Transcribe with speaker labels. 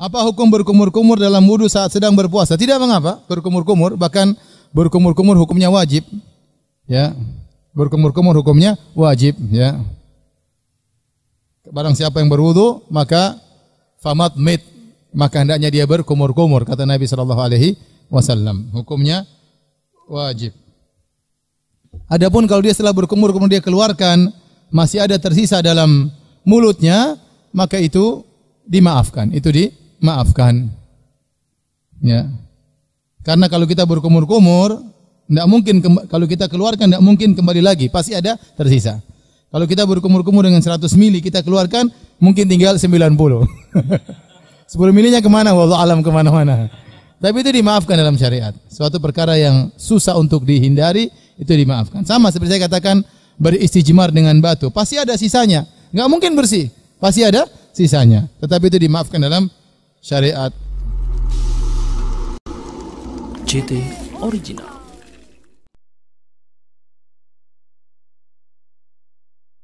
Speaker 1: Apa hukum berkumur-kumur dalam wudhu saat sedang berpuasa? Tidak mengapa, berkumur-kumur bahkan berkumur-kumur hukumnya wajib. Ya. Berkumur-kumur hukumnya wajib, ya. Barang siapa yang berwudhu maka famat mit, maka hendaknya dia berkumur-kumur kata Nabi sallallahu alaihi wasallam. Hukumnya wajib. Adapun kalau dia setelah berkumur kemudian dia keluarkan masih ada tersisa dalam mulutnya, maka itu dimaafkan. Itu di maafkan. Ya. Karena kalau kita berkumur-kumur, tidak mungkin kalau kita keluarkan tidak mungkin kembali lagi, pasti ada tersisa. Kalau kita berkumur-kumur dengan 100 mili kita keluarkan mungkin tinggal 90. 10 milinya kemana? Wallah alam kemana-mana. Tapi itu dimaafkan dalam syariat. Suatu perkara yang susah untuk dihindari itu dimaafkan. Sama seperti saya katakan beristijmar dengan batu, pasti ada sisanya. tidak mungkin bersih, pasti ada sisanya. Tetapi itu dimaafkan dalam syariat.
Speaker 2: CT Original.